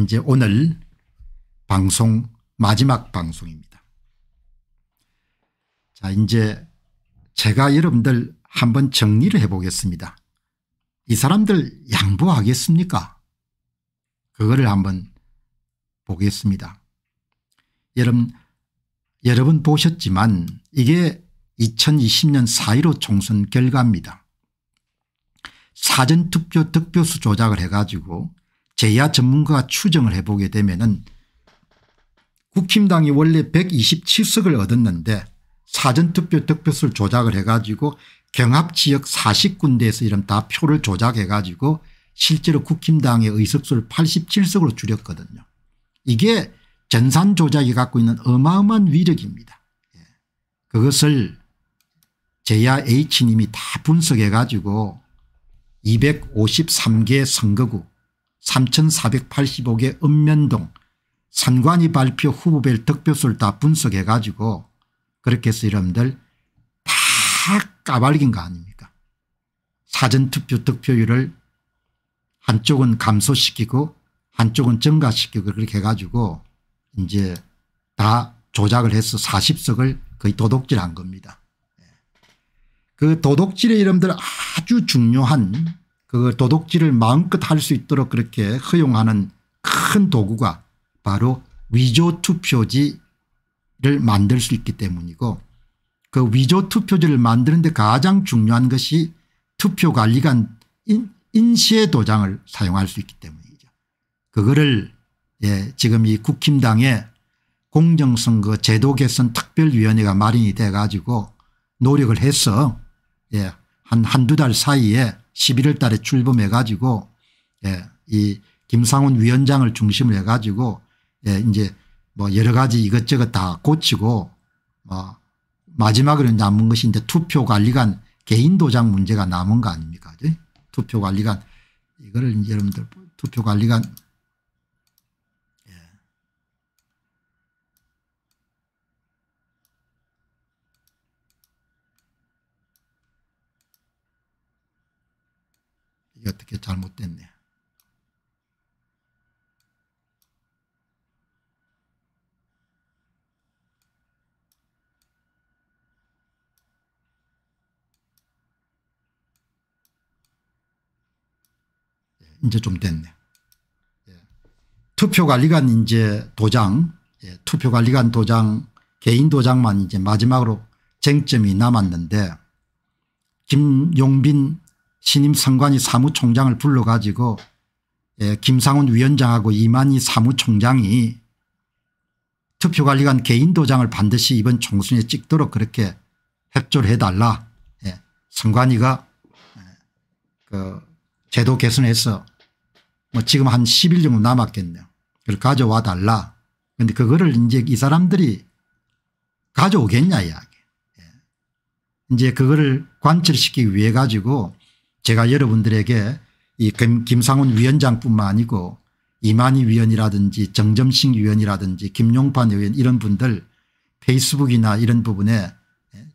이제 오늘 방송 마지막 방송입니다. 자 이제 제가 여러분들 한번 정리를 해보겠습니다. 이 사람들 양보하겠습니까? 그거를 한번 보겠습니다. 여러분 여러분 보셨지만 이게 2020년 4.15 총선 결과입니다. 사전투표 득표수 조작을 해가지고 제야 전문가가 추정을 해보게 되면 은 국힘당이 원래 127석을 얻었는데 사전투표 득표수를 조작을 해가지고 경합지역 40군데에서 이런 다 표를 조작해 가지고 실제로 국힘당의 의석수를 87석으로 줄였거든요. 이게 전산 조작이 갖고 있는 어마어마한 위력입니다. 예. 그것을 제야 H님이 다 분석해 가지고 253개 선거구 3485개 읍면동 선관위 발표 후보별 득표수를 다 분석해 가지고 그렇게 해서 여러분들 다 까발긴 거 아닙니까 사전투표 득표율을 한쪽은 감소시키고 한쪽은 증가시키고 그렇게 해가지고 이제 다 조작을 해서 40석을 거의 도둑질한 겁니다. 예. 그 도둑질의 이름들 아주 중요한 그 도둑질을 마음껏 할 수 있도록 그렇게 허용하는 큰 도구가 바로 위조 투표지를 만들 수 있기 때문이고 그 위조 투표지를 만드는데 가장 중요한 것이 투표관리관 인시의 도장을 사용할 수 있기 때문이죠. 그거를 예, 지금 이 국힘당의 공정선거 제도 개선 특별위원회가 마련이 돼 가지고 노력을 해서 예, 한 한두 달 사이에 11월 달에 출범해 가지고 예, 이 김상훈 위원장을 중심으로 해 가지고 예, 이제 뭐 여러 가지 이것저것 다 고치고 뭐 마지막으로 남은 것이 이제 투표관리관 개인 도장 문제가 남은 거 아닙니까? 투표관리관 이거를 여러분들 투표관리관 이렇게 잘못됐네. 예, 이제 좀 됐네. 예. 투표관리관 이제 도장, 예, 투표관리관 도장, 개인 도장만 이제 마지막으로 쟁점이 남았는데 김용빈 신임 선관위 사무총장을 불러가지고 예, 김상훈 위원장하고 이만희 사무총장이 투표관리관 개인 도장을 반드시 이번 총선에 찍도록 그렇게 협조를 해달라. 예, 선관위가 예, 그 제도 개선해서 뭐 지금 한 10일 정도 남았겠네요. 그걸 가져와 달라. 그런데 그거를 이제 이 사람들이 가져오겠냐 이야기. 예. 이제 그거를 관철시키기 위해 가지고 제가 여러분들에게 이 김상훈 위원장뿐만 아니고 이만희 위원이라든지 정점식 위원이라든지 김용판 의원 이런 분들 페이스북이나 이런 부분에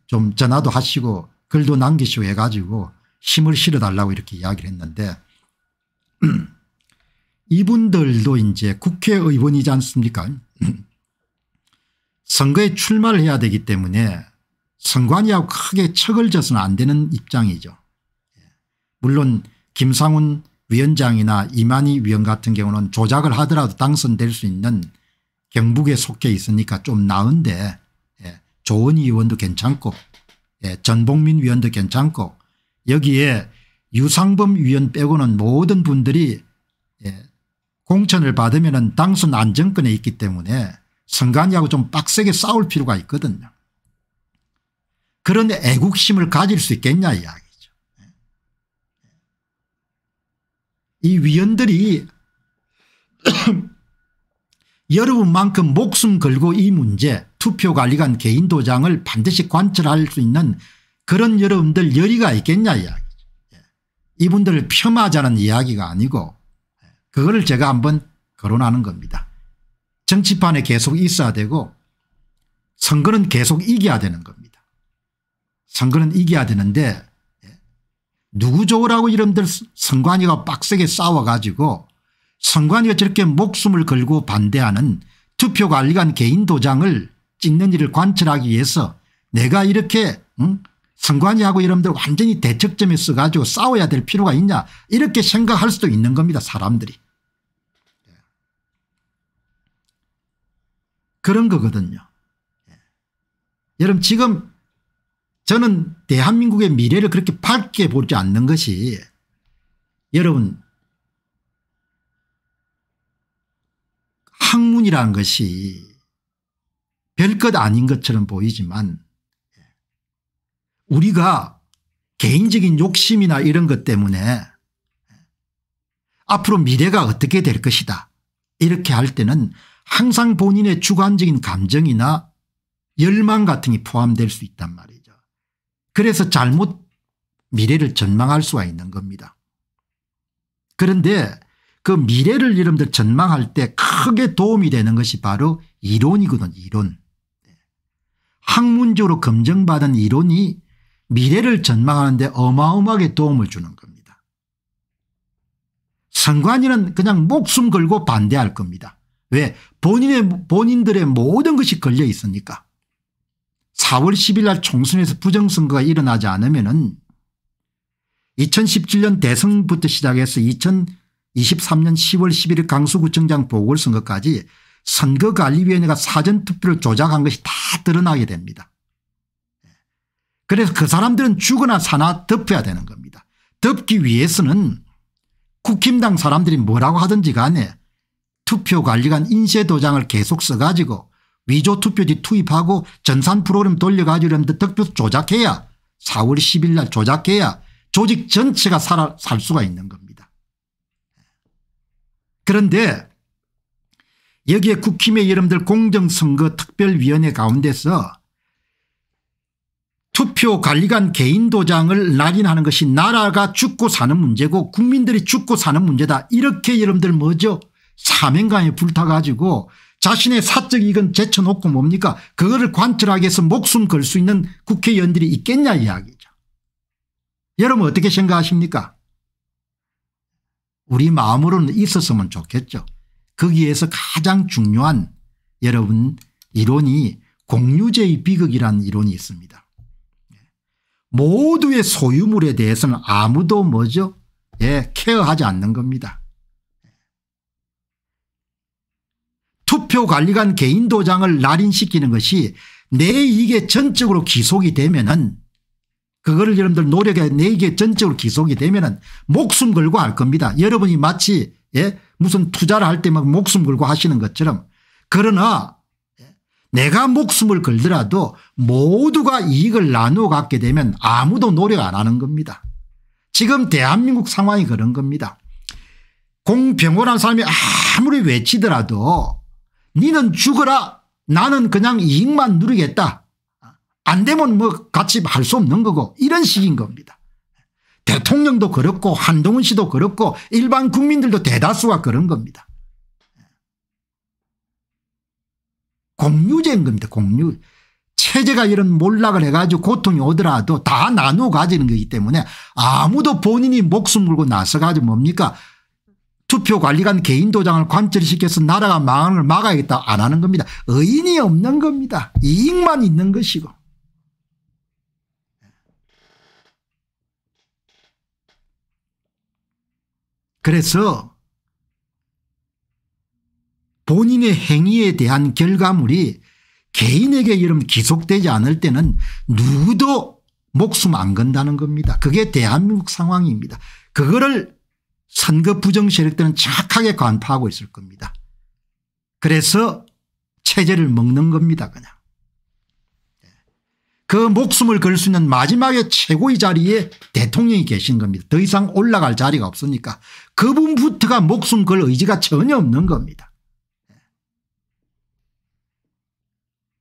좀 전화도 하시고 글도 남기시고 해가지고 힘을 실어달라고 이렇게 이야기를 했는데 이분들도 이제 국회의원이지 않습니까 선거에 출마를 해야 되기 때문에 선관위하고 크게 척을 져서는 안 되는 입장이죠. 물론 김상훈 위원장이나 이만희 위원 같은 경우는 조작을 하더라도 당선될 수 있는 경북에 속해 있으니까 좀 나은데 예. 조은희 의원도 괜찮고 예. 전봉민 위원도 괜찮고 여기에 유상범 위원 빼고는 모든 분들이 예. 공천을 받으면 당선 안정권에 있기 때문에 선관위하고 좀 빡세게 싸울 필요가 있거든요. 그런 애국심을 가질 수 있겠냐 이야기. 이 위원들이 여러분만큼 목숨 걸고 이 문제 투표관리관 개인도장을 반드시 관철할 수 있는 그런 여러분들 열의가 있겠냐 이야기죠. 예. 이분들을 폄하자는 이야기가 아니고 예. 그거를 제가 한번 거론하는 겁니다. 정치판에 계속 있어야 되고 선거는 계속 이겨야 되는 겁니다. 선거는 이겨야 되는데 누구 좋으라고 이름들 선관위가 빡세게 싸워가지고 선관위가 저렇게 목숨을 걸고 반대하는 투표관리관 개인 도장을 찍는 일을 관철하기 위해서 내가 이렇게 응? 선관위하고 여러분들 완전히 대척점에 서가지고 싸워야 될 필요가 있냐 이렇게 생각할 수도 있는 겁니다 사람들이. 예. 그런 거거든요. 예. 여러분 지금 저는 대한민국의 미래를 그렇게 밝게 보지 않는 것이 여러분 학문이라는 것이 별 것 아닌 것처럼 보이지만 우리가 개인적인 욕심이나 이런 것 때문에 앞으로 미래가 어떻게 될 것이다 이렇게 할 때는 항상 본인의 주관적인 감정이나 열망 같은 게 포함될 수 있단 말이에요. 그래서 잘못 미래를 전망할 수가 있는 겁니다. 그런데 그 미래를 여러분들 전망할 때 크게 도움이 되는 것이 바로 이론이거든 이론. 학문적으로 검증받은 이론이 미래를 전망하는데 어마어마하게 도움을 주는 겁니다. 선관위는 그냥 목숨 걸고 반대할 겁니다. 왜? 본인의, 본인들의 모든 것이 걸려 있으니까. 4월 10일 날 총선에서 부정선거가 일어나지 않으면 은 2017년 대선부터 시작해서 2023년 10월 11일 강서구청장 보궐선거까지 선거관리위원회가 사전투표를 조작한 것이 다 드러나게 됩니다. 그래서 그 사람들은 죽거나 사나 덮어야 되는 겁니다. 덮기 위해서는 국힘당 사람들이 뭐라고 하든지 간에 투표관리관 인쇄도장을 계속 써가지고 위조 투표지 투입하고 전산 프로그램 돌려가지려면 득표 조작해야 4월 10일 날 조작해야 조직 전체가 살아, 살 수가 있는 겁니다. 그런데 여기에 국힘의 여러분들 공정선거 특별위원회 가운데서 투표관리관 개인도장을 날인하는 것이 나라가 죽고 사는 문제고 국민들이 죽고 사는 문제다 이렇게 여러분들 뭐죠 사명감에 불타가지고 자신의 사적 이익은 제쳐놓고 뭡니까 그거를 관철하기 위해서 목숨 걸 수 있는 국회의원들이 있겠냐 이야기죠. 여러분 어떻게 생각하십니까 우리 마음으로는 있었으면 좋겠죠. 거기에서 가장 중요한 여러분 이론이 공유제의 비극이라는 이론이 있습니다. 모두의 소유물에 대해서는 아무도 뭐죠 예, 케어하지 않는 겁니다. 투표관리관 개인 도장을 날인시키는 것이 내이게 전적으로 기속이 되면은 그거를 여러분들 노력해 내이게 전적으로 기속이 되면은 목숨 걸고 할 겁니다. 여러분이 마치 예? 무슨 투자를 할 때 막 목숨 걸고 하시는 것처럼 그러나 예, 내가 목숨을 걸더라도 모두가 이익을 나누어 갖게 되면 아무도 노력 안 하는 겁니다. 지금 대한민국 상황이 그런 겁니다. 공평원한 사람이 아무리 외치더라도 니는 죽어라 나는 그냥 이익만 누리겠다. 안 되면 뭐 같이 할 수 없는 거고 이런 식인 겁니다. 대통령도 그렇고 한동훈 씨도 그렇고 일반 국민들도 대다수가 그런 겁니다. 공유제인 겁니다. 공유. 체제가 이런 몰락을 해가지고 고통이 오더라도 다 나누어 가지는 거기 때문에 아무도 본인이 목숨 걸고 나서가지고 뭡니까 투표관리관 개인 도장을 관철시켜서 나라가 망을 막아야겠다 안 하는 겁니다. 의인이 없는 겁니다. 이익만 있는 것이고. 그래서 본인의 행위에 대한 결과물이 개인에게 이름 기속되지 않을 때는 누구도 목숨 안 건다는 겁니다. 그게 대한민국 상황입니다. 그거를 선거 부정 세력들은 착하게 간파하고 있을 겁니다. 그래서 체제를 먹는 겁니다 그냥. 예. 그 목숨을 걸 수 있는 마지막에 최고의 자리에 대통령이 계신 겁니다. 더 이상 올라갈 자리가 없으니까 그분부터가 목숨 걸 의지가 전혀 없는 겁니다. 예.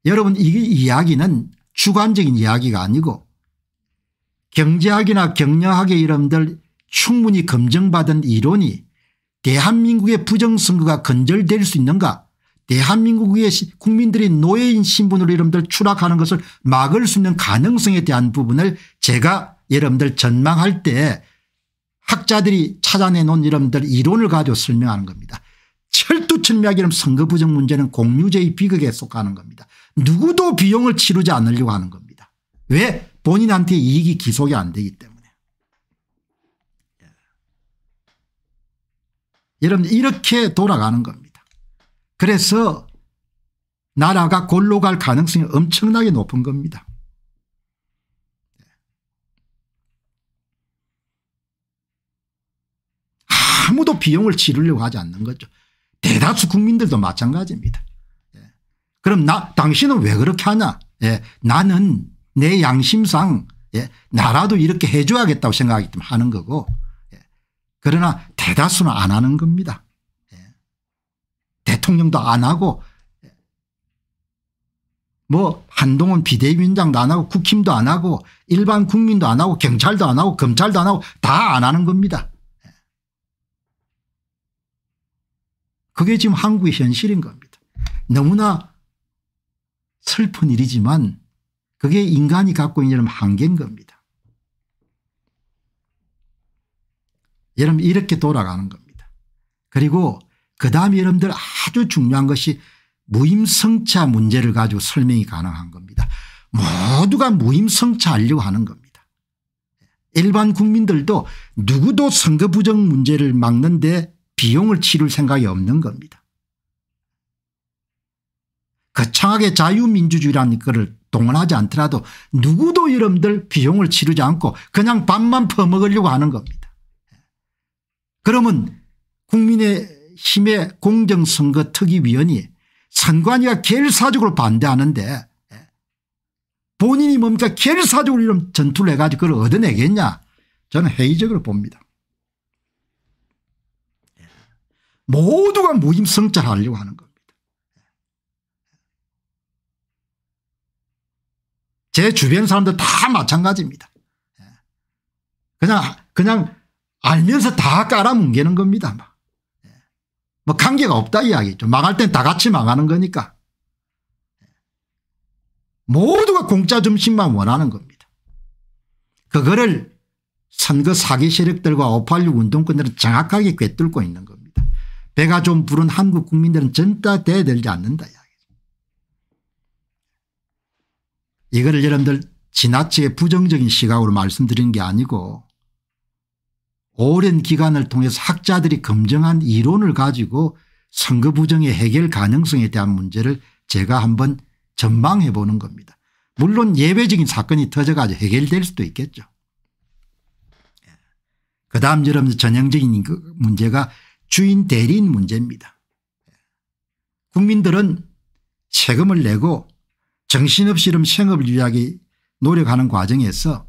여러분 이 이야기는 주관적인 이야기가 아니고 경제학이나 경영학의 이름들 충분히 검증받은 이론이 대한민국의 부정선거가 건절될 수 있는가 대한민국의 국민들이 노예인 신분으로 여러분들 추락하는 것을 막을 수 있는 가능성에 대한 부분을 제가 여러분들 전망할 때 학자들이 찾아내놓은 여러분들 이론을 가지고 설명하는 겁니다. 철두철미하게 선거 부정 문제는 공유제의 비극에 속하는 겁니다. 누구도 비용을 치르지 않으려고 하는 겁니다. 왜? 본인한테 이익이 기속이 안 되기 때문에. 여러분 이렇게 돌아가는 겁니다. 그래서 나라가 골로 갈 가능성이 엄청나게 높은 겁니다. 아무도 비용을 치르려고 하지 않는 거죠. 대다수 국민들도 마찬가지입니다. 예. 그럼 나 당신은 왜 그렇게 하냐 예, 나는 내 양심상 예, 나라도 이렇게 해줘야겠다고 생각하기 때문에 하는 거고 그러나 대다수는 안 하는 겁니다. 예. 대통령도 안 하고 예. 뭐 한동훈 비대위원장도 안 하고 국힘도 안 하고 일반 국민도 안 하고 경찰도 안 하고 검찰도 안 하고 다 안 하는 겁니다. 예. 그게 지금 한국의 현실인 겁니다. 너무나 슬픈 일이지만 그게 인간이 갖고 있는 한계인 겁니다. 여러분 이렇게 돌아가는 겁니다. 그리고 그 다음 에 여러분들 아주 중요한 것이 무임성차 문제를 가지고 설명이 가능한 겁니다. 모두가 무임성차하려고 하는 겁니다. 일반 국민들도 누구도 선거 부정 문제를 막는데 비용을 치를 생각이 없는 겁니다. 거창하게 자유민주주의라는 것을 동원하지 않더라도 누구도 여러분들 비용을 치르지 않고 그냥 밥만 퍼먹으려고 하는 겁니다. 그러면 국민의힘의 공정선거 특위위원이 선관위가 결사적으로 반대하는데 본인이 뭡니까 결사적으로 이런 전투를 해가지고 그걸 얻어내겠냐 저는 회의적으로 봅니다. 모두가 무임승차하려고 하는 겁니다. 제 주변 사람들 다 마찬가지입니다. 그냥 그냥 알면서 다 깔아뭉개는 겁니다. 예. 뭐 관계가 없다 이야기죠. 망할 땐 다 같이 망하는 거니까. 예. 모두가 공짜 점심만 원하는 겁니다. 그거를 선거 사기 세력들과 586 운동권들은 정확하게 꿰뚫고 있는 겁니다. 배가 좀 부른 한국 국민들은 전다 대들지 않는다. 이야기죠. 이거를 여러분들 지나치게 부정적인 시각으로 말씀드린게 아니고 오랜 기간을 통해서 학자들이 검증한 이론을 가지고 선거 부정의 해결 가능성에 대한 문제를 제가 한번 전망해 보는 겁니다. 물론 예외적인 사건이 터져가지고 해결될 수도 있겠죠. 예. 그 다음 여러분 전형적인 그 문제가 주인 대리인 문제입니다. 예. 국민들은 세금을 내고 정신없이 이런 생업을 유지하기 노력하는 과정에서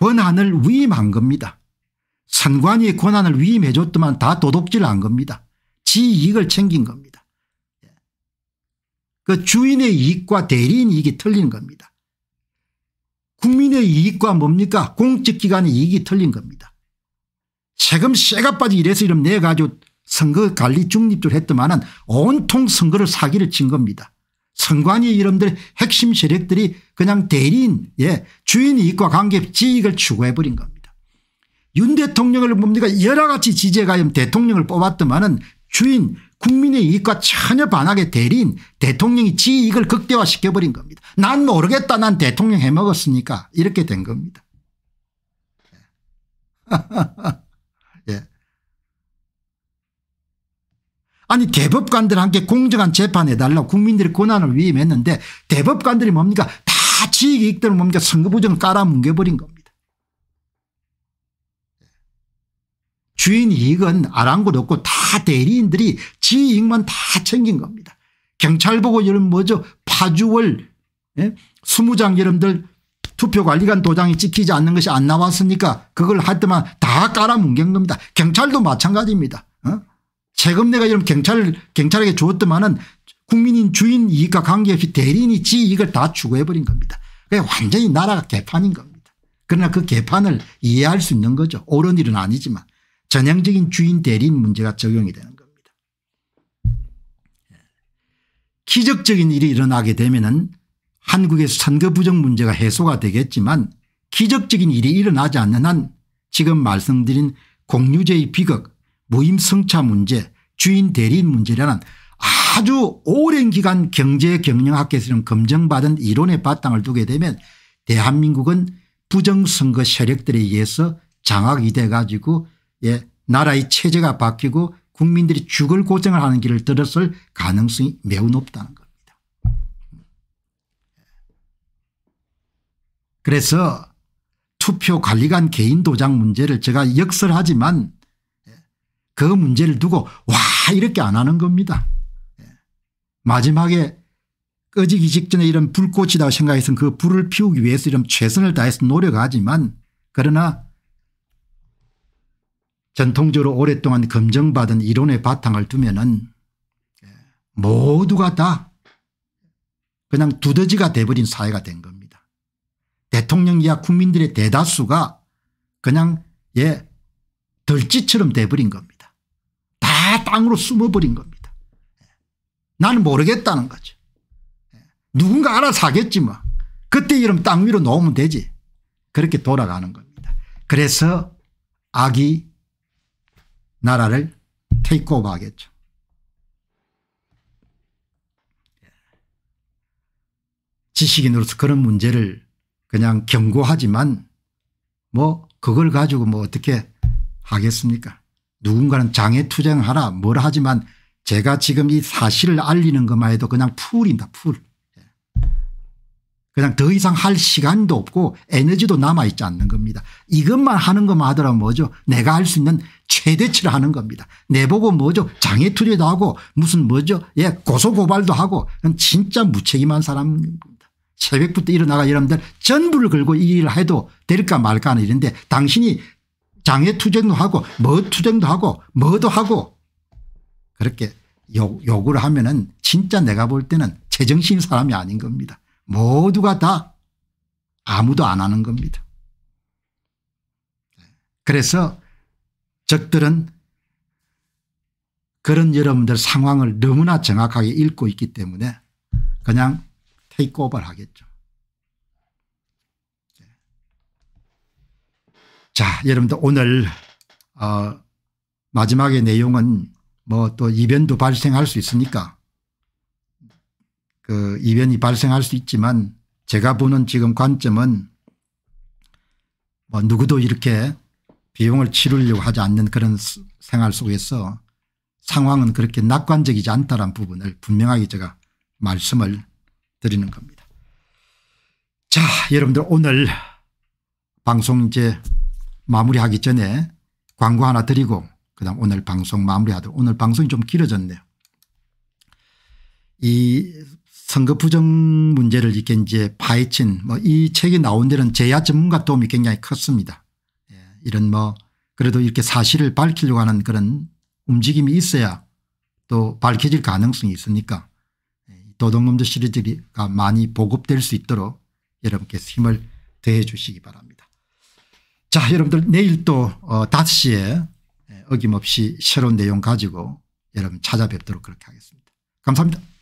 권한을 위임한 겁니다. 선관위의 권한을 위임해 줬더만 다 도둑질한 겁니다. 지 이익을 챙긴 겁니다. 그 주인의 이익과 대리인 이익이 틀린 겁니다. 국민의 이익과 뭡니까 공직기관의 이익이 틀린 겁니다. 세금 쇠가 빠지 이래서 이름 내가지고 선거 관리 중립을 했더만은 온통 선거를 사기를 친 겁니다. 선관위 이름들 핵심 세력들이 그냥 대리인 예 주인 이익과 관계없이 이걸 추구해버린 겁니다. 윤 대통령을 뭡니까 여러가지 지제가염 대통령을 뽑았더만은 주인 국민의 이익과 전혀 반하게 대리인 대통령이 지 이익을 극대화시켜버린 겁니다. 난 모르겠다 난 대통령 해먹었으니까 이렇게 된 겁니다. 아니 대법관들한테 공정한 재판해달라고 국민들의 권한을 위임했는데 대법관들이 뭡니까 다 지익이 익들 뭡니까 선거부정을 깔아뭉개버린 겁니다. 주인 이익은 아랑곳 없고 다 대리인들이 지익만 다 챙긴 겁니다. 경찰 보고 여름 뭐죠 파주월 예? 수무장 여러분들 투표관리관 도장이 찍히지 않는 것이 안 나왔으니까 그걸 할때만다 깔아뭉갠 겁니다. 경찰도 마찬가지입니다. 어? 세금 내가 이러 경찰, 경찰에게 주었더만은 국민인 주인 이익과 관계없이 대리인이 지이익다 추구해버린 겁니다. 그게 완전히 나라가 개판인 겁니다. 그러나 그 개판을 이해할 수 있는 거죠. 옳은 일은 아니지만 전형적인 주인 대리인 문제가 적용이 되는 겁니다. 예. 기적적인 일이 일어나게 되면은 한국에서 선거 부정 문제가 해소가 되겠지만 기적적인 일이 일어나지 않는 한 지금 말씀드린 공유제의 비극 무임승차 문제 주인 대리인 문제라는 아주 오랜 기간 경제 경영학계에서는 검증받은 이론의 바탕을 두게 되면 대한민국은 부정선거 세력들에 의해서 장악이 돼 가지고 예 나라의 체제가 바뀌고 국민들이 죽을 고생을 하는 길을 들었을 가능성이 매우 높다는 겁니다. 그래서 투표 관리관 개인 도장 문제를 제가 역설하지만 그 문제를 두고 와 이렇게 안 하는 겁니다. 예. 마지막에 꺼지기 직전에 이런 불꽃이다 생각해서 그 불을 피우기 위해서 이런 최선을 다해서 노력하지만 그러나 전통적으로 오랫동안 검증받은 이론의 바탕을 두면은 예, 모두가 다 그냥 두더지가 돼버린 사회가 된 겁니다. 대통령 이하 국민들의 대다수가 그냥 예 덜지처럼 돼버린 겁니다. 땅으로 숨어버린 겁니다. 나는 모르겠다는 거죠. 예. 누군가 알아서 하겠지 뭐. 그때 이름 땅 위로 놓으면 되지. 그렇게 돌아가는 겁니다. 그래서 악이 나라를 테이크오버 하겠죠. 예. 지식인으로서 그런 문제를 그냥 경고하지만 뭐 그걸 가지고 뭐 어떻게 하겠습니까 누군가는 장애 투쟁하라 뭘 하지만 제가 지금 이 사실을 알리는 것만 해도 그냥 풀입니다. 풀. 예. 그냥 더 이상 할 시간도 없고 에너지도 남아있지 않는 겁니다. 이것만 하는 것만 하더라도 뭐죠? 내가 할 수 있는 최대치를 하는 겁니다. 내보고 뭐죠? 장애투쟁도 하고 무슨 뭐죠? 예, 고소고발도 하고 진짜 무책임한 사람입니다. 새벽부터 일어나가 여러분들 전부를 걸고 이 일을 해도 될까 말까 하는 일인데 당신이 장애 투쟁도 하고 뭐 투쟁도 하고 뭐도 하고 그렇게 욕, 구를 하면은 진짜 내가 볼 때는 제정신 사람이 아닌 겁니다. 모두가 다 아무도 안 하는 겁니다. 그래서 적들은 그런 여러분들 상황을 너무나 정확하게 읽고 있기 때문에 그냥 테이크오버를 하겠죠. 자, 여러분들 오늘 어 마지막의 내용은 뭐 또 이변도 발생할 수 있으니까 그 이변이 발생할 수 있지만 제가 보는 지금 관점은 뭐 누구도 이렇게 비용을 치르려고 하지 않는 그런 생활 속에서 상황은 그렇게 낙관적이지 않다는 부분을 분명하게 제가 말씀을 드리는 겁니다. 자 여러분들 오늘 방송 이제 마무리하기 전에 광고 하나 드리고 그다음 오늘 방송 마무리하도록 오늘 방송이 좀 길어졌네요. 이 선거 부정 문제를 이렇게 이제 파헤친 뭐 이 책이 나온 데는 제야 전문가 도움이 굉장히 컸습니다. 예. 이런 뭐 그래도 이렇게 사실을 밝히려고 하는 그런 움직임이 있어야 또 밝혀질 가능성이 있으니까 예, 도둑놈들 시리즈가 많이 보급될 수 있도록 여러분께서 힘을 더해 주시기 바랍니다. 자 여러분들 내일 또어 5시에 예, 어김없이 새로운 내용 가지고 여러분 찾아뵙도록 그렇게 하겠습니다. 감사합니다.